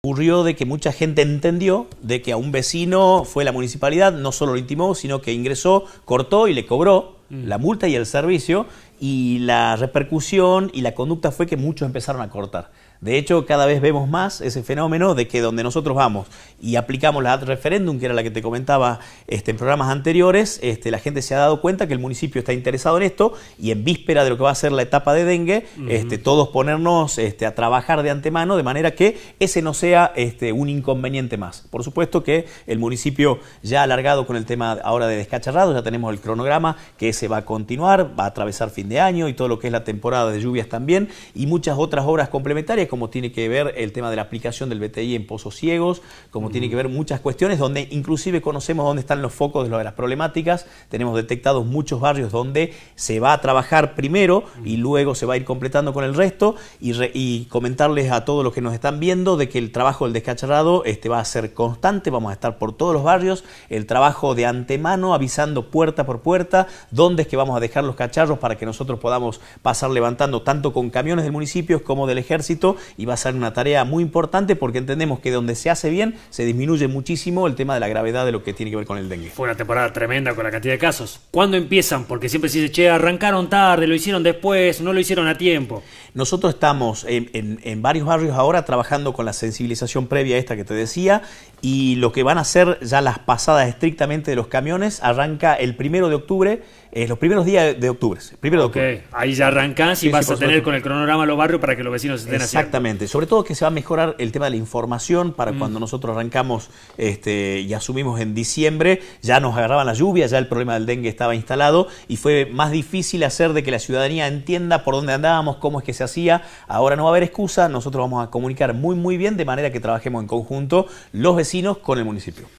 ocurrió de que mucha gente entendió de que a un vecino fue la municipalidad, no solo lo intimó, sino que ingresó, cortó y le cobró mm. la multa y el servicio, y la repercusión y la conducta fue que muchos empezaron a cortar. De hecho, cada vez vemos más ese fenómeno de que donde nosotros vamos y aplicamos la ad referendum, que era la que te comentaba este, en programas anteriores, este, la gente se ha dado cuenta que el municipio está interesado en esto y en víspera de lo que va a ser la etapa de dengue, este, todos ponernos a trabajar de antemano de manera que ese no sea un inconveniente más. Por supuesto que el municipio ya ha alargado con el tema ahora de descacharrado, ya tenemos el cronograma que ese va a continuar, va a atravesar fin de año y todo lo que es la temporada de lluvias también, y muchas otras obras complementarias, como tiene que ver el tema de la aplicación del BTI en pozos ciegos, como tiene que ver muchas cuestiones donde inclusive conocemos dónde están los focos de, las problemáticas, tenemos detectados muchos barrios donde se va a trabajar primero y luego se va a ir completando con el resto y, comentarles a todos los que nos están viendo de que el trabajo del descacharrado este, va a ser constante, vamos a estar por todos los barrios, el trabajo de antemano avisando puerta por puerta dónde es que vamos a dejar los cacharros para que nos nosotros podamos pasar levantando tanto con camiones del municipio como del ejército y va a ser una tarea muy importante porque entendemos que donde se hace bien se disminuye muchísimo el tema de la gravedad de lo que tiene que ver con el dengue. Fue una temporada tremenda con la cantidad de casos. ¿Cuándo empiezan? Porque siempre se dice, che, arrancaron tarde, lo hicieron después, no lo hicieron a tiempo. Nosotros estamos en, varios barrios ahora trabajando con la sensibilización previa a esta que te decía y lo que van a ser ya las pasadas estrictamente de los camiones arranca el primero de octubre, eh, los primeros días de octubre. Primero Ahí ya arrancás y vas a tener con el cronograma los barrios para que los vecinos estén Exactamente. Sobre todo que se va a mejorar el tema de la información para mm. cuando nosotros arrancamos este, y asumimos en diciembre, ya nos agarraban la lluvia, ya el problema del dengue estaba instalado y fue más difícil hacer de que la ciudadanía entienda por dónde andábamos, cómo es que se hacía. Ahora no va a haber excusa, nosotros vamos a comunicar muy muy bien de manera que trabajemos en conjunto los vecinos con el municipio.